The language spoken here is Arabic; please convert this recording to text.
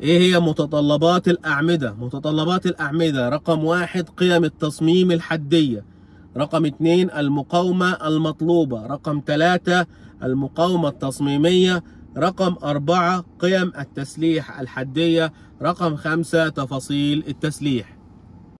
ايه هي متطلبات الاعمدة متطلبات الاعمدة رقم واحد قيم التصميم الحدية رقم اثنين المقاومة المطلوبة رقم ثلاثة المقاومة التصميمية رقم أربعة قيم التسليح الحدية رقم خمسة تفاصيل التسليح